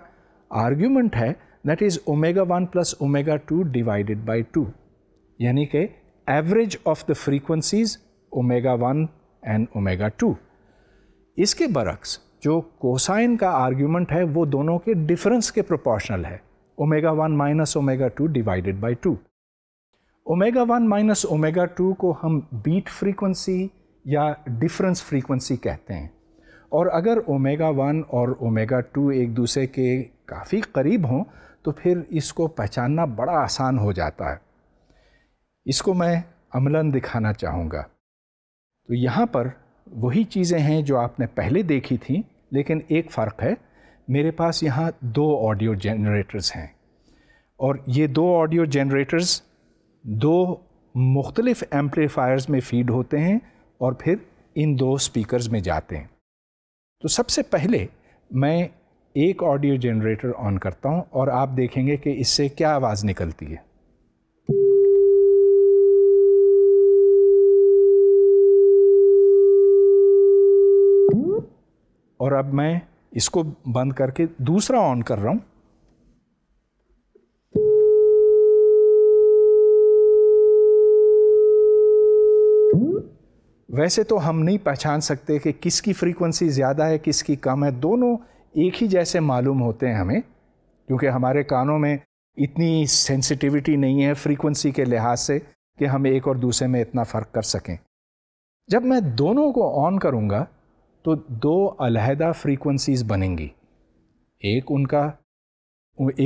आर्ग्यूमेंट है that is omega one plus omega two divided by two यानी कि average of the frequencies omega one and omega two इसके बरक्स जो कोसाइन का आर्ग्यूमेंट है वो दोनों के डिफरेंस के प्रोपोर्शनल है omega one minus omega two divided by two omega one minus omega two को हम बीट फ्रीक्वेंसी या डिफरेंस फ्रीक्वेंसी कहते हैं और अगर ओमेगा वन और ओमेगा टू एक दूसरे के काफ़ी करीब हों तो फिर इसको पहचानना बड़ा आसान हो जाता है इसको मैं अमलन दिखाना चाहूँगा तो यहाँ पर वही चीज़ें हैं जो आपने पहले देखी थी लेकिन एक फ़र्क है मेरे पास यहाँ दो ऑडियो जनरेटर्स हैं और ये दो ऑडियो जनरेटर्स दो मुख्तलिफ़ एम्पलीफायर्स में फ़ीड होते हैं और फिर इन दो स्पीकर्स में जाते हैं तो सबसे पहले मैं एक ऑडियो जनरेटर ऑन करता हूँ और आप देखेंगे कि इससे क्या आवाज़ निकलती है और अब मैं इसको बंद करके दूसरा ऑन कर रहा हूँ वैसे तो हम नहीं पहचान सकते कि किसकी फ्रीक्वेंसी ज़्यादा है किसकी कम है दोनों एक ही जैसे मालूम होते हैं हमें क्योंकि हमारे कानों में इतनी सेंसिटिविटी नहीं है फ्रीक्वेंसी के लिहाज से कि हम एक और दूसरे में इतना फ़र्क कर सकें जब मैं दोनों को ऑन करूँगा तो दो अलहदा फ्रीक्वेंसीज़ बनेंगी एक उनका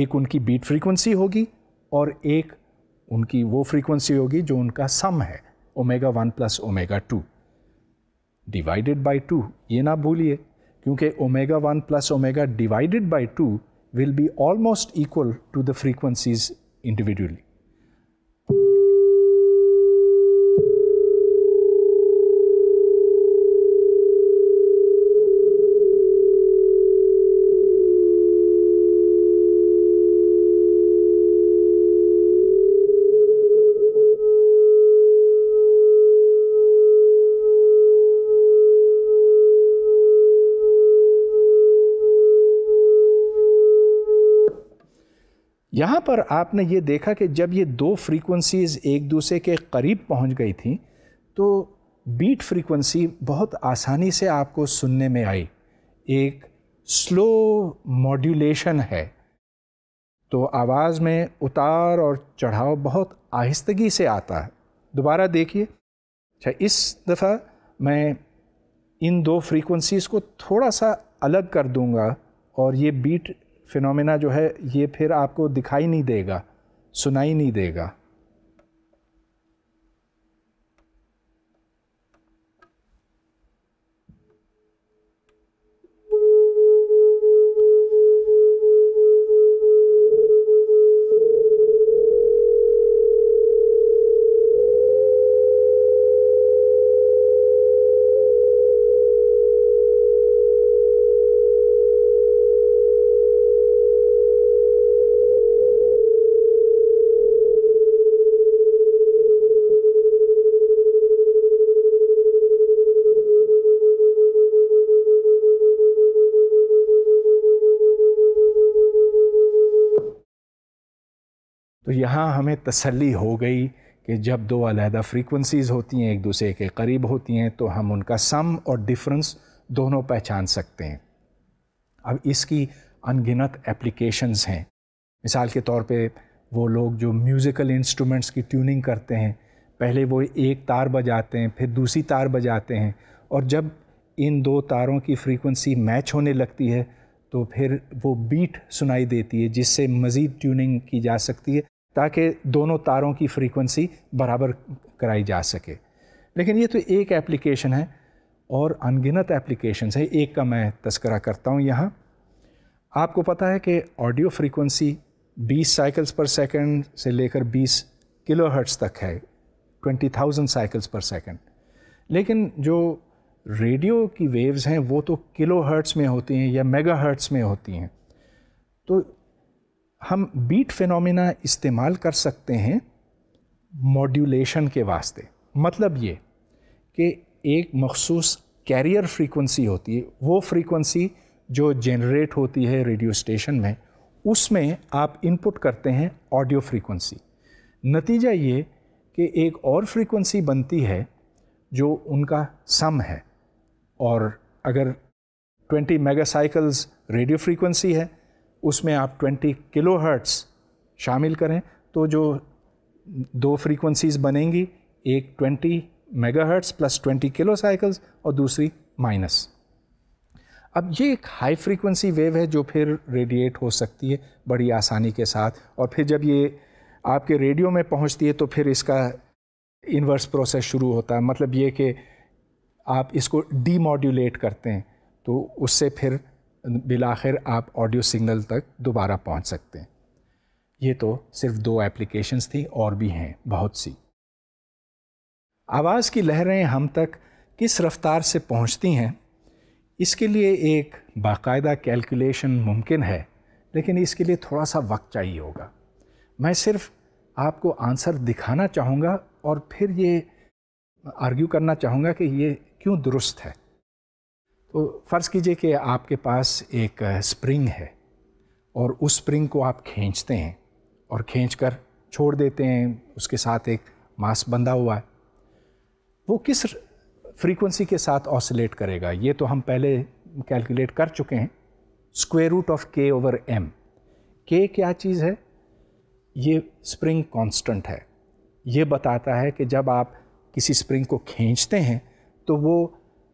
एक उनकी बीट फ्रीक्वेंसी होगी और एक उनकी वो फ्रीक्वेंसी होगी जो उनका सम है omega one plus omega two divided by two ये ना भूलिए क्योंकि omega one plus omega divided by two will be almost equal to the frequencies individually यहाँ पर आपने ये देखा कि जब ये दो फ्रीक्वेंसीज़ एक दूसरे के करीब पहुँच गई थी तो बीट फ्रीक्वेंसी बहुत आसानी से आपको सुनने में आई एक स्लो मॉड्यूलेशन है तो आवाज़ में उतार और चढ़ाव बहुत आहिस्तगी से आता है दोबारा देखिए अच्छा इस दफ़ा मैं इन दो फ्रीक्वेंसीज़ को थोड़ा सा अलग कर दूंगा और ये बीट फिनोमेना जो है ये फिर आपको दिखाई नहीं देगा सुनाई नहीं देगा यहाँ हमें तसल्ली हो गई कि जब दो अलहदा फ्रीक्वेंसीज़ होती हैं एक दूसरे के करीब होती हैं तो हम उनका सम और डिफरेंस दोनों पहचान सकते हैं अब इसकी अनगिनत एप्लीकेशंस हैं मिसाल के तौर पे वो लोग जो म्यूज़िकल इंस्ट्रूमेंट्स की ट्यूनिंग करते हैं पहले वो एक तार बजाते हैं फिर दूसरी तार बजाते हैं और जब इन दो तारों की फ्रीक्वेंसी मैच होने लगती है तो फिर वो बीट सुनाई देती है जिससे मज़ीद ट्यूनिंग की जा सकती है ताकि दोनों तारों की फ्रीक्वेंसी बराबर कराई जा सके लेकिन ये तो एक एप्लीकेशन है और अनगिनत एप्लीकेशन है एक का मैं तस्करा करता हूँ यहाँ आपको पता है कि audio frequency 20 cycles per second से लेकर 20 किलोहर्ट्ज़ तक है 20,000 साइकिल्स पर सेकंड लेकिन जो रेडियो की वेव्स हैं वो तो किलो हर्ट्स में होती हैं या मेगा हर्ट्स में होती हैं तो हम बीट फिनोमिना इस्तेमाल कर सकते हैं मॉड्यूलेशन के वास्ते मतलब ये कि एक मखसूस कैरियर फ्रीक्वेंसी होती है वो फ्रीक्वेंसी जो जनरेट होती है रेडियो स्टेशन में उसमें आप इनपुट करते हैं ऑडियो फ्रीक्वेंसी नतीजा ये कि एक और फ्रीक्वेंसी बनती है जो उनका सम है और अगर 20 मेगासाइकल्स रेडियो फ्रीक्वेंसी है उसमें आप 20 किलो हर्ट्स शामिल करें तो जो दो फ्रीक्वेंसीज बनेंगी एक 20 mega hertz plus 20 kilo cycles और दूसरी माइनस अब ये एक हाई फ्रीक्वेंसी वेव है जो फिर रेडिएट हो सकती है बड़ी आसानी के साथ और फिर जब ये आपके रेडियो में पहुंचती है तो फिर इसका इन्वर्स प्रोसेस शुरू होता है मतलब ये कि आप इसको डीमॉड्यूलेट करते हैं तो उससे फिर बिलाखिर आप ऑडियो सिग्नल तक दोबारा पहुंच सकते हैं ये तो सिर्फ दो एप्लीकेशंस थी और भी हैं बहुत सी आवाज़ की लहरें हम तक किस रफ्तार से पहुंचती हैं इसके लिए एक बाकायदा कैलकुलेशन मुमकिन है लेकिन इसके लिए थोड़ा सा वक्त चाहिए होगा मैं सिर्फ आपको आंसर दिखाना चाहूँगा और फिर ये आर्ग्यू करना चाहूँगा कि ये क्यों दुरुस्त है तो फ़र्ज़ कीजिए कि आपके पास एक स्प्रिंग है और उस स्प्रिंग को आप खींचते हैं और खींच कर छोड़ देते हैं उसके साथ एक मास बंधा हुआ है वो किस फ्रीक्वेंसी के साथ ऑसिलेट करेगा ये तो हम पहले कैलकुलेट कर चुके हैं square root of K over M के क्या चीज़ है ये स्प्रिंग कांस्टेंट है ये बताता है कि जब आप किसी स्प्रिंग को खींचते हैं तो वो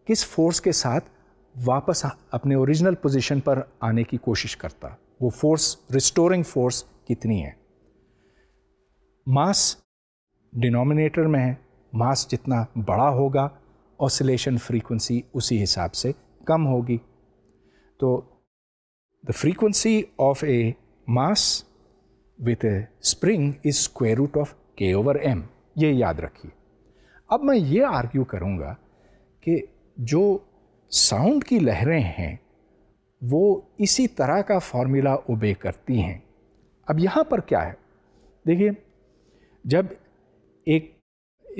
किस फोर्स के साथ वापस अपने ओरिजिनल पोजीशन पर आने की कोशिश करता वो फोर्स रिस्टोरिंग फोर्स कितनी है मास डिनोमिनेटर में है मास जितना बड़ा होगा ऑसिलेशन फ्रीक्वेंसी उसी हिसाब से कम होगी तो the frequency of a mass with a spring is square root of K over M ये याद रखिए अब मैं ये आर्ग्यू करूँगा कि जो साउंड की लहरें हैं वो इसी तरह का फॉर्मूला ओबे करती हैं अब यहाँ पर क्या है देखिए जब एक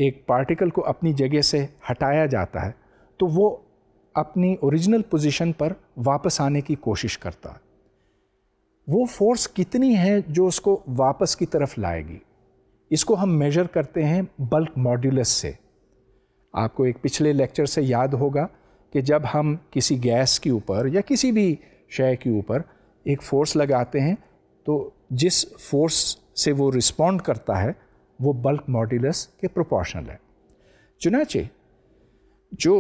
एक पार्टिकल को अपनी जगह से हटाया जाता है तो वो अपनी ओरिजिनल पोजीशन पर वापस आने की कोशिश करता है वो फोर्स कितनी है जो उसको वापस की तरफ लाएगी इसको हम मेजर करते हैं बल्क मॉड्यूलस से आपको एक पिछले लेक्चर से याद होगा कि जब हम किसी गैस के ऊपर या किसी भी शय के ऊपर एक फ़ोर्स लगाते हैं तो जिस फोर्स से वो रिस्पॉन्ड करता है वो बल्क मॉड्यूलस के प्रोपोर्शनल है चुनाचे जो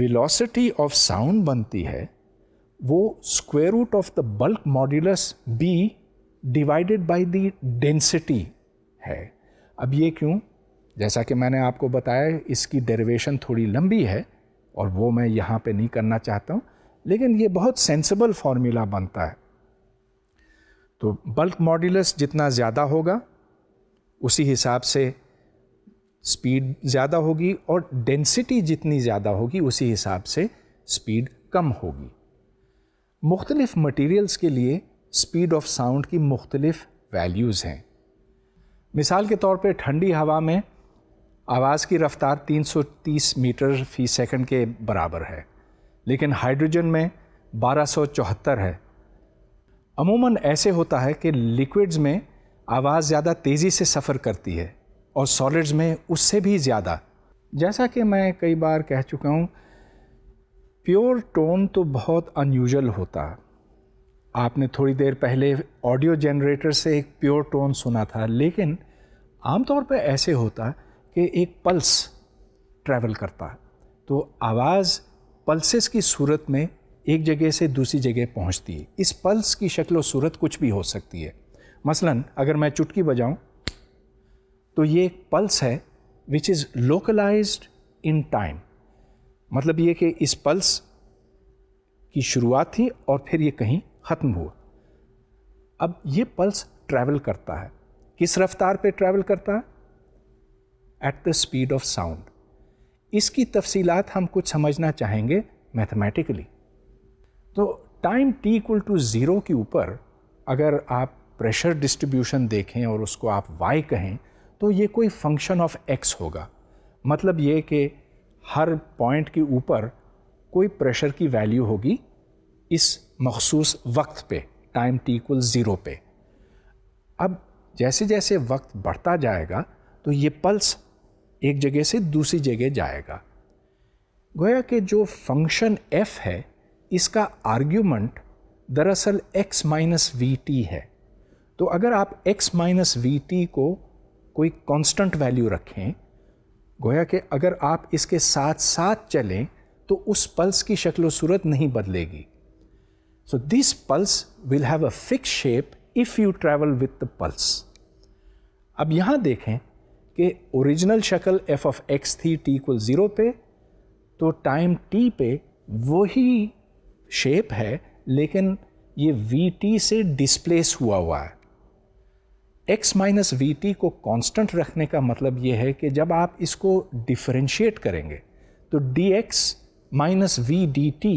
वेलोसिटी ऑफ साउंड बनती है वो square root of the bulk modulus B divided by the density है अब ये क्यों जैसा कि मैंने आपको बताया इसकी डेरिवेशन थोड़ी लंबी है और वो मैं यहाँ पे नहीं करना चाहता हूँ लेकिन ये बहुत सेंसिबल फार्मूला बनता है तो बल्क मॉड्यूलस जितना ज़्यादा होगा उसी हिसाब से स्पीड ज़्यादा होगी और डेंसिटी जितनी ज़्यादा होगी उसी हिसाब से स्पीड कम होगी मुख्तलिफ़ मटेरियल्स के लिए स्पीड ऑफ साउंड की मुख्तलिफ़ वैल्यूज़ हैं मिसाल के तौर पे ठंडी हवा में आवाज़ की रफ़्तार 330 मीटर फ़ी सेकंड के बराबर है लेकिन हाइड्रोजन में 1274 है अमूमन ऐसे होता है कि लिक्विड्स में आवाज़ ज़्यादा तेज़ी से सफ़र करती है और सॉलिड्स में उससे भी ज़्यादा जैसा कि मैं कई बार कह चुका हूँ प्योर टोन तो बहुत अनयूजल होता है आपने थोड़ी देर पहले ऑडियो जनरेटर से एक प्योर टोन सुना था लेकिन आमतौर पर ऐसे होता है कि एक पल्स ट्रैवल करता है तो आवाज़ पल्सेस की सूरत में एक जगह से दूसरी जगह पहुंचती है इस पल्स की शक्ल और सूरत कुछ भी हो सकती है मसलन अगर मैं चुटकी बजाऊं तो ये एक पल्स है which is localise in time मतलब ये कि इस पल्स की शुरुआत थी और फिर ये कहीं ख़त्म हुआ अब ये पल्स ट्रैवल करता है किस रफ्तार पे ट्रैवल करता है at the speed of sound इसकी तफसीलात हम कुछ समझना चाहेंगे मैथमेटिकली तो time T equal to zero के ऊपर अगर आप प्रेशर डिस्ट्रीब्यूशन देखें और उसको आप वाई कहें तो ये कोई फंक्शन ऑफ एक्स होगा मतलब ये कि हर पॉइंट के ऊपर कोई प्रेशर की वैल्यू होगी इस मखसूस वक्त पे टाइम टी इक्वल ज़ीरो पे अब जैसे जैसे वक्त बढ़ता जाएगा तो ये पल्स एक जगह से दूसरी जगह जाएगा गोया कि जो फंक्शन f है इसका आर्ग्यूमेंट दरअसल x माइनस वी टी है तो अगर आप x माइनस वी टी को कोई कांस्टेंट वैल्यू रखें गोया कि अगर आप इसके साथ साथ चलें तो उस पल्स की शक्ल सूरत नहीं बदलेगी so this pulse will have a fix shape if you travel with the pulse अब यहाँ देखें कि ओरिजिनल शक्ल एफ ऑफ एक्स थी टी इक्वल ज़ीरो पे तो टाइम टी पे वही शेप है लेकिन ये वी टी से डिस्प्लेस हुआ हुआ है एक्स माइनस वी टी को कांस्टेंट रखने का मतलब ये है कि जब आप इसको डिफरेंशिएट करेंगे तो D X minus V D T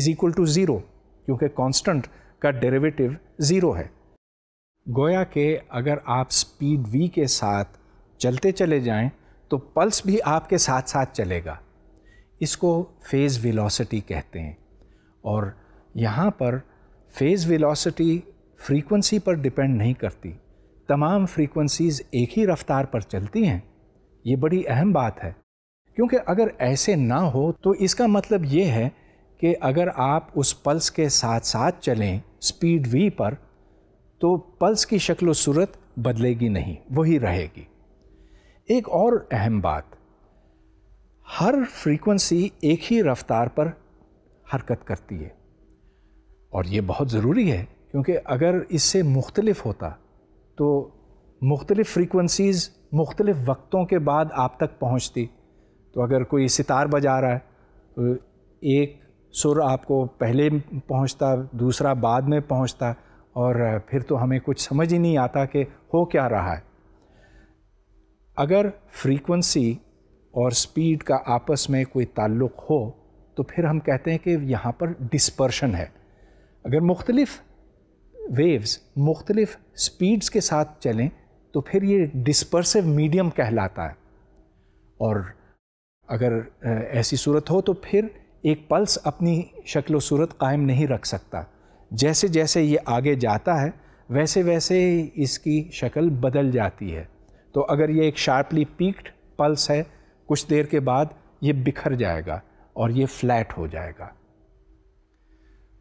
is equal to zero क्योंकि कांस्टेंट का डेरिवेटिव ज़ीरो है गोया के अगर आप स्पीड वी के साथ चलते चले जाएं तो पल्स भी आपके साथ साथ चलेगा इसको फेज़ वेलोसिटी कहते हैं और यहाँ पर फेज़ वेलोसिटी फ्रीक्वेंसी पर डिपेंड नहीं करती तमाम फ्रीक्वेंसीज़ एक ही रफ्तार पर चलती हैं ये बड़ी अहम बात है क्योंकि अगर ऐसे ना हो तो इसका मतलब ये है कि अगर आप उस पल्स के साथ साथ चलें स्पीड वी पर तो पल्स की शक्ल सूरत बदलेगी नहीं वही रहेगी एक और अहम बात हर फ्रीक्वेंसी एक ही रफ्तार पर हरकत करती है और ये बहुत ज़रूरी है क्योंकि अगर इससे मुख्तलफ होता तो मुख्तलिफ़ फ्रीक्वेंसीज़ मुख्तलिफ़ वक्तों के बाद आप तक पहुंचती तो अगर कोई सितार बजा रहा है तो एक सुर आपको पहले पहुंचता दूसरा बाद में पहुंचता और फिर तो हमें कुछ समझ ही नहीं आता कि हो क्या रहा है अगर फ्रीक्वेंसी और स्पीड का आपस में कोई ताल्लुक़ हो तो फिर हम कहते हैं कि यहाँ पर डिस्पर्शन है अगर मुख्तलिफ़ वेव्स मुख्तलिफ़ स्पीड्स के साथ चलें तो फिर ये डिस्पर्सिव मीडियम कहलाता है और अगर ऐसी सूरत हो तो फिर एक पल्स अपनी शक्ल सूरत कायम नहीं रख सकता जैसे जैसे ये आगे जाता है वैसे वैसे इसकी शक्ल बदल जाती है तो अगर ये एक शार्पली पीक्ड पल्स है कुछ देर के बाद ये बिखर जाएगा और ये फ्लैट हो जाएगा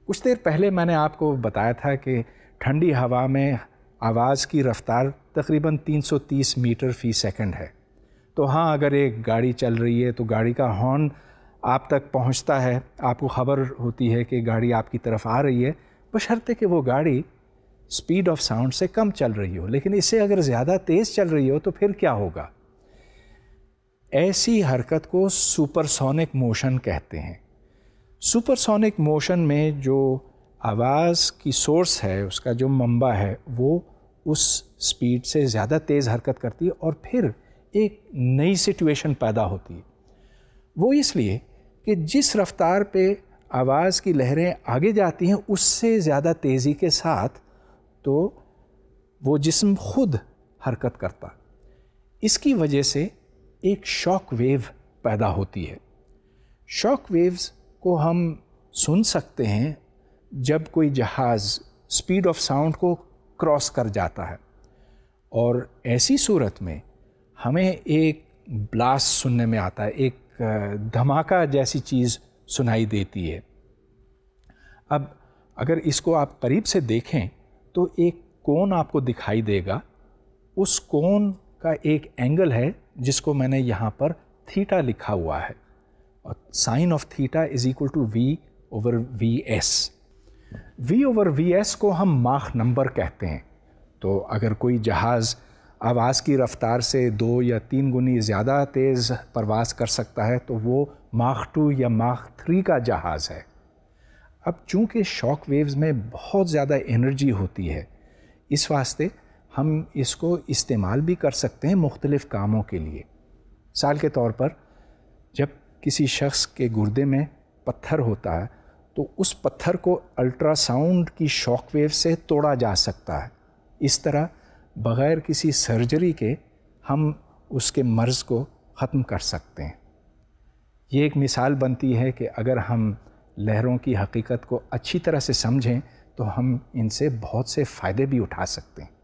कुछ देर पहले मैंने आपको बताया था कि ठंडी हवा में आवाज़ की रफ़्तार तकरीबन 330 मीटर फ़ी सेकंड है तो हाँ अगर एक गाड़ी चल रही है तो गाड़ी का हॉर्न आप तक पहुंचता है आपको ख़बर होती है कि गाड़ी आपकी तरफ आ रही है बशर्ते कि वो गाड़ी स्पीड ऑफ साउंड से कम चल रही हो लेकिन इससे अगर ज़्यादा तेज़ चल रही हो तो फिर क्या होगा ऐसी हरकत को सुपरसोनिक मोशन कहते हैं सुपरसोनिक मोशन में जो आवाज़ की सोर्स है उसका जो मंबा है वो उस स्पीड से ज़्यादा तेज़ हरकत करती है और फिर एक नई सिचुएशन पैदा होती है वो इसलिए कि जिस रफ्तार पे आवाज़ की लहरें आगे जाती हैं उससे ज़्यादा तेज़ी के साथ तो वो जिस्म खुद हरकत करता इसकी वजह से एक शॉक वेव पैदा होती है शॉक वेव्स को हम सुन सकते हैं जब कोई जहाज़ स्पीड ऑफ साउंड को क्रॉस कर जाता है और ऐसी सूरत में हमें एक ब्लास्ट सुनने में आता है एक धमाका जैसी चीज़ सुनाई देती है अब अगर इसको आप करीब से देखें तो एक कोन आपको दिखाई देगा उस कोन का एक एंगल है जिसको मैंने यहाँ पर थीटा लिखा हुआ है और sine of theta is equal to V over V S V over V S को हम माख नंबर कहते हैं तो अगर कोई जहाज़ आवाज़ की रफ़्तार से दो या तीन गुनी ज़्यादा तेज़ परवाज़ कर सकता है तो वो माख टू या माख थ्री का जहाज़ है अब चूँकि शॉक वेव्स में बहुत ज़्यादा एनर्जी होती है इस वास्ते हम इसको इस्तेमाल भी कर सकते हैं मुख्तलिफ़ कामों के लिए साल के तौर पर जब किसी शख्स के गुर्दे में पत्थर होता है तो उस पत्थर को अल्ट्रासाउंड की शॉक वेव से तोड़ा जा सकता है इस तरह बग़ैर किसी सर्जरी के हम उसके मर्ज़ को ख़त्म कर सकते हैं ये एक मिसाल बनती है कि अगर हम लहरों की हकीकत को अच्छी तरह से समझें तो हम इनसे बहुत से फ़ायदे भी उठा सकते हैं